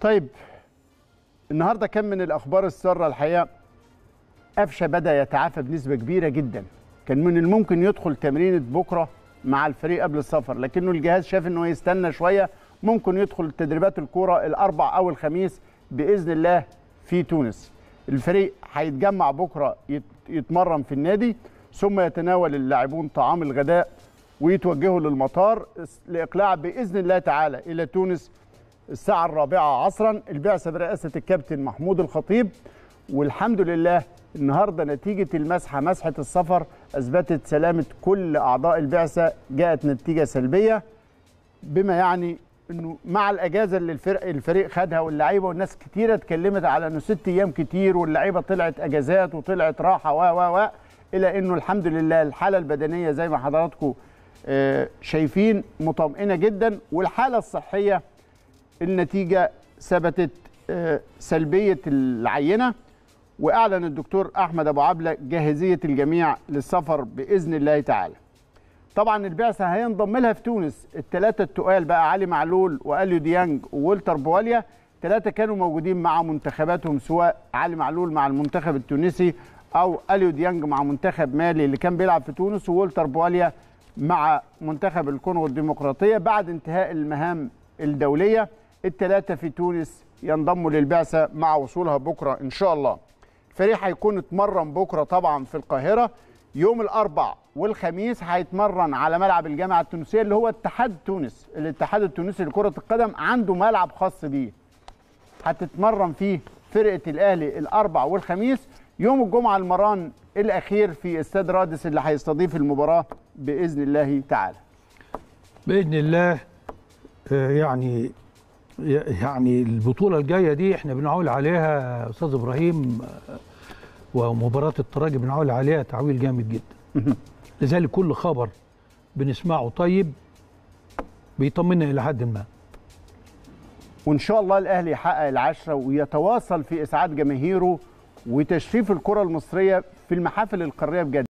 طيب النهارده كان من الاخبار الساره الحقيقه قفشه بدا يتعافى بنسبه كبيره جدا كان من الممكن يدخل تمرينه بكره مع الفريق قبل السفر لكنه الجهاز شاف انه يستنى شويه ممكن يدخل تدريبات الكوره الاربع او الخميس باذن الله في تونس الفريق هيتجمع بكره يتمرن في النادي ثم يتناول اللاعبون طعام الغداء ويتوجهوا للمطار لاقلاع باذن الله تعالى الى تونس الساعة الرابعة عصرا البعثة برئاسة الكابتن محمود الخطيب والحمد لله النهارده نتيجة المسحة مسحة السفر أثبتت سلامة كل أعضاء البعثة جاءت نتيجة سلبية بما يعني انه مع الاجازه اللي الفرق الفريق خدها واللعيبه والناس كتيره اتكلمت على انه ست ايام كتير واللعيبه طلعت اجازات وطلعت راحه و و و الى انه الحمد لله الحاله البدنيه زي ما حضراتكم آه، شايفين مطمئنه جدا والحاله الصحيه النتيجة ثبتت آه، سلبية العينة وأعلن الدكتور أحمد أبو عبلة جاهزية الجميع للسفر بإذن الله تعالى طبعا البعثة هينضم لها في تونس الثلاثة التقال بقى علي معلول وأليو ديانج وولتر بواليا ثلاثة كانوا موجودين مع منتخباتهم سواء علي معلول مع المنتخب التونسي أو أليو ديانج مع منتخب مالي اللي كان بيلعب في تونس وولتر بواليا مع منتخب الكونغو الديمقراطية بعد انتهاء المهام الدولية الثلاثة في تونس ينضموا للبعثة مع وصولها بكرة إن شاء الله الفريق هيكون اتمرن بكرة طبعا في القاهرة يوم الأربع والخميس هيتمرن على ملعب الجامعة التونسية اللي هو اتحاد تونس الاتحاد التونسي لكرة القدم عنده ملعب خاص بيه هتتمرن فيه فرقة الأهلي الأربع والخميس يوم الجمعة المران الأخير في استاد رادس اللي هيستضيف المباراة بإذن الله تعالى بإذن الله آه، يعني يعني البطوله الجايه دي احنا بنعول عليها استاذ ابراهيم ومباراه الترجي بنعول عليها تعويل جامد جدا لذلك كل خبر بنسمعه طيب بيطمنا الى حد ما وان شاء الله الاهلي يحقق العشره ويتواصل في اسعاد جماهيره وتشريف الكره المصريه في المحافل القاريه بجد